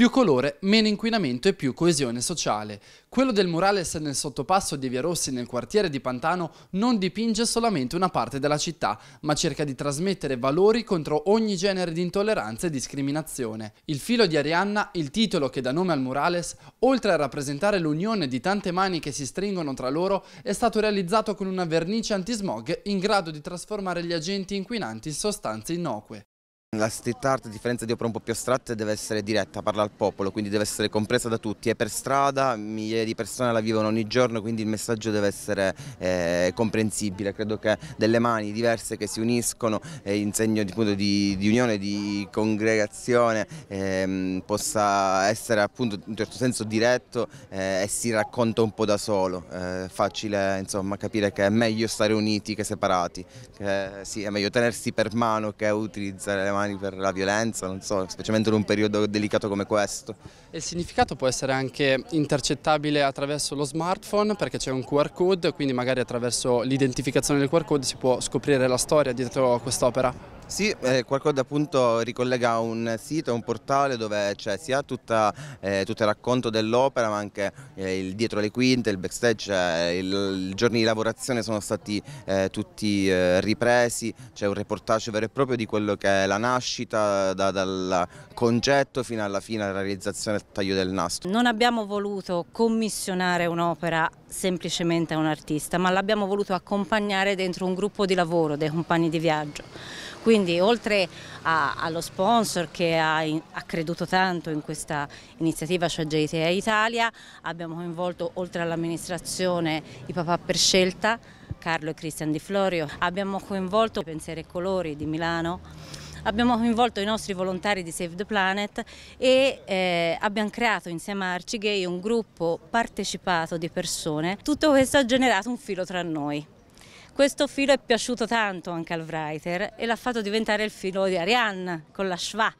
Più colore, meno inquinamento e più coesione sociale. Quello del murales nel sottopasso di Via Rossi nel quartiere di Pantano non dipinge solamente una parte della città, ma cerca di trasmettere valori contro ogni genere di intolleranza e discriminazione. Il filo di Arianna, il titolo che dà nome al murales, oltre a rappresentare l'unione di tante mani che si stringono tra loro, è stato realizzato con una vernice antismog in grado di trasformare gli agenti inquinanti in sostanze innocue. La street art, a differenza di opere un po' più astratte, deve essere diretta, parla al popolo, quindi deve essere compresa da tutti. È per strada, migliaia di persone la vivono ogni giorno, quindi il messaggio deve essere eh, comprensibile. Credo che delle mani diverse che si uniscono eh, in segno appunto, di, di, unione, di congregazione, eh, possa essere appunto in un certo senso diretto eh, e si racconta un po' da solo. È eh, facile insomma, capire che è meglio stare uniti che separati, che, sì, è meglio tenersi per mano che utilizzare le mani mani per la violenza, non so, specialmente in un periodo delicato come questo. Il significato può essere anche intercettabile attraverso lo smartphone perché c'è un QR code, quindi magari attraverso l'identificazione del QR code si può scoprire la storia dietro a quest'opera. Sì, eh, qualcosa appunto ricollega un sito, un portale dove c'è sia tutta, eh, tutto il racconto dell'opera ma anche eh, il dietro le quinte, il backstage, eh, il, i giorni di lavorazione sono stati eh, tutti eh, ripresi, c'è un reportage vero e proprio di quello che è la nascita da, dal concetto fino alla fine, alla realizzazione del taglio del nastro. Non abbiamo voluto commissionare un'opera semplicemente a un artista ma l'abbiamo voluto accompagnare dentro un gruppo di lavoro dei compagni di viaggio. Quindi oltre a, allo sponsor che ha, in, ha, creduto tanto in questa iniziativa, cioè JTA Italia, abbiamo coinvolto oltre all'amministrazione i papà per scelta, Carlo e Cristian Di Florio, abbiamo coinvolto Pensieri e Colori di Milano, abbiamo coinvolto i nostri volontari di Save the Planet e eh, abbiamo creato insieme a Arcigay un gruppo partecipato di persone. Tutto questo ha generato un filo tra noi. Questo filo è piaciuto tanto anche al writer e l'ha fatto diventare il filo di Ariane con la schwa.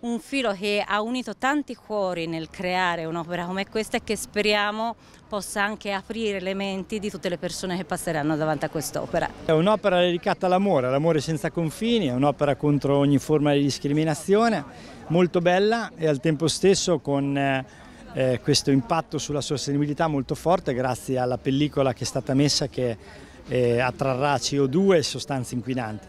Un filo che ha unito tanti cuori nel creare un'opera come questa e che speriamo possa anche aprire le menti di tutte le persone che passeranno davanti a quest'opera. È un'opera dedicata all'amore, all'amore senza confini, è un'opera contro ogni forma di discriminazione, molto bella e al tempo stesso con eh, eh questo impatto sulla sostenibilità molto forte grazie alla pellicola che è stata messa che eh, attrarrà CO2 e sostanze inquinanti.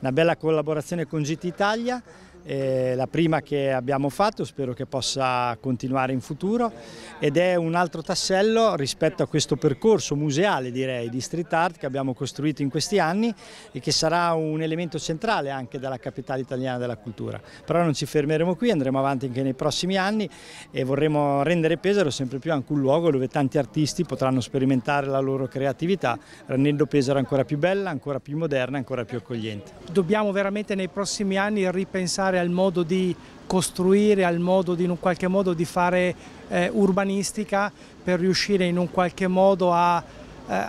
Una bella collaborazione con GT Italia eh, la prima che abbiamo fatto, spero che possa continuare in futuro ed è un altro tassello rispetto a questo percorso museale direi di street art che abbiamo costruito in questi anni e che sarà un elemento centrale anche della capitale italiana della cultura. Però non ci fermeremo qui, andremo avanti anche nei prossimi anni e vorremmo rendere Pesaro sempre più anche un luogo dove tanti artisti potranno sperimentare la loro creatività, rendendo Pesaro ancora più bella, ancora più moderna, ancora più accogliente. Dobbiamo veramente nei prossimi anni ripensare pensare al modo di costruire, al modo di in un qualche modo di fare eh, urbanistica per riuscire in un qualche modo a, eh,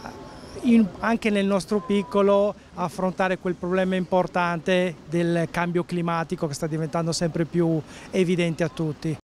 in, anche nel nostro piccolo, affrontare quel problema importante del cambio climatico che sta diventando sempre più evidente a tutti.